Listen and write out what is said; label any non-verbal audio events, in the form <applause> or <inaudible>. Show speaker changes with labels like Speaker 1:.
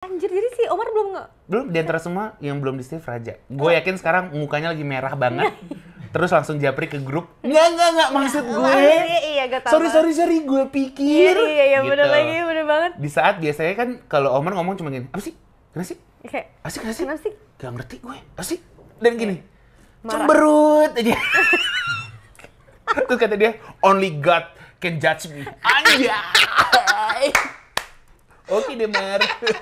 Speaker 1: Anjir, jadi si Omar belum nggak?
Speaker 2: Belum, di antara semua yang belum di Steve Raja. Gue yakin sekarang mukanya lagi merah <laughs> banget. Terus langsung japri ke grup.
Speaker 1: Nggak, nggak, nggak. Maksud gue. Iya, iya, iya gak tau. Sorry,
Speaker 3: sorry,
Speaker 4: sorry.
Speaker 2: Gue pikir. Iya, iya, iya gitu. bener lagi, bener banget. Di saat biasanya kan kalau Omar ngomong cuma gini. Apa sih? Kenapa sih? Kayak, asik, sih, Kenapa sih? Gak ngerti gue. Apa sih? Dan gini. Marah. Cemberut aja. Terus <laughs> kata dia, only God can judge me. <laughs> Anjay. Oke okay, Demar.